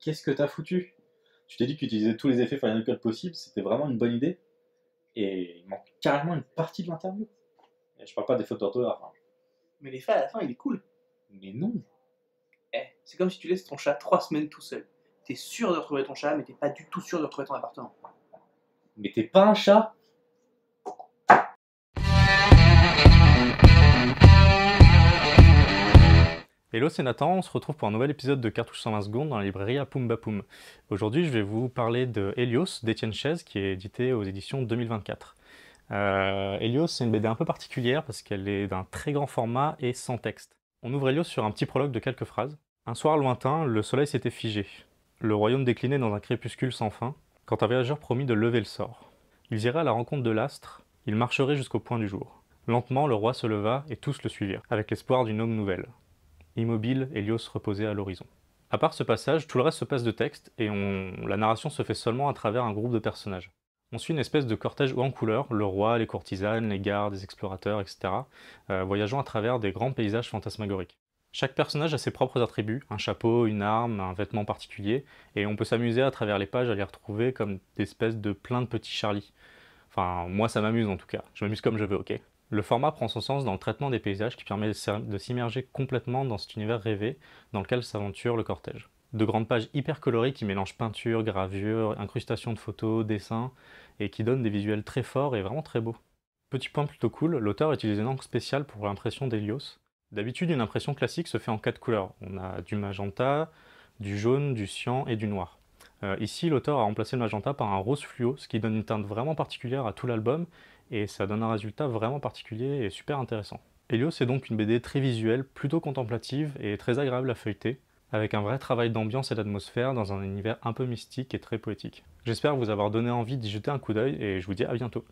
qu'est-ce que t'as foutu Tu t'es dit qu'utiliser tous les effets Final Cut possibles, c'était vraiment une bonne idée. Et il manque carrément une partie de l'interview. je parle pas des fautes d'orthographe. Hein. Mais l'effet à la fin, il est cool. Mais non eh, C'est comme si tu laisses ton chat trois semaines tout seul. T'es sûr de retrouver ton chat, mais t'es pas du tout sûr de retrouver ton appartement. Mais t'es pas un chat Hello, c'est Nathan, on se retrouve pour un nouvel épisode de Cartouche 120 secondes dans la librairie à Pumba Aujourd'hui, je vais vous parler de Helios d'Étienne Chaise qui est édité aux éditions 2024. Euh, Helios, c'est une BD un peu particulière parce qu'elle est d'un très grand format et sans texte. On ouvre Helios sur un petit prologue de quelques phrases. Un soir lointain, le soleil s'était figé. Le royaume déclinait dans un crépuscule sans fin quand un voyageur promit de lever le sort. Ils iraient à la rencontre de l'astre, ils marcheraient jusqu'au point du jour. Lentement, le roi se leva et tous le suivirent, avec l'espoir d'une homme nouvelle. Immobile, Helios reposait à l'horizon. À part ce passage, tout le reste se passe de texte, et on... la narration se fait seulement à travers un groupe de personnages. On suit une espèce de cortège ou en couleur, le roi, les courtisanes, les gardes, les explorateurs, etc., euh, voyageant à travers des grands paysages fantasmagoriques. Chaque personnage a ses propres attributs, un chapeau, une arme, un vêtement particulier, et on peut s'amuser à travers les pages à les retrouver comme des espèces de plein de petits Charlie. Enfin, moi ça m'amuse en tout cas, je m'amuse comme je veux, ok le format prend son sens dans le traitement des paysages qui permet de s'immerger complètement dans cet univers rêvé dans lequel s'aventure le cortège. De grandes pages hyper colorées qui mélangent peinture, gravure, incrustation de photos, dessins, et qui donnent des visuels très forts et vraiment très beaux. Petit point plutôt cool, l'auteur utilise une encre spéciale pour l'impression d'Hélios. D'habitude, une impression classique se fait en quatre couleurs. On a du magenta, du jaune, du cyan et du noir. Euh, ici, l'auteur a remplacé le magenta par un rose fluo, ce qui donne une teinte vraiment particulière à tout l'album, et ça donne un résultat vraiment particulier et super intéressant. Helios c'est donc une BD très visuelle, plutôt contemplative et très agréable à feuilleter, avec un vrai travail d'ambiance et d'atmosphère dans un univers un peu mystique et très poétique. J'espère vous avoir donné envie d'y jeter un coup d'œil et je vous dis à bientôt.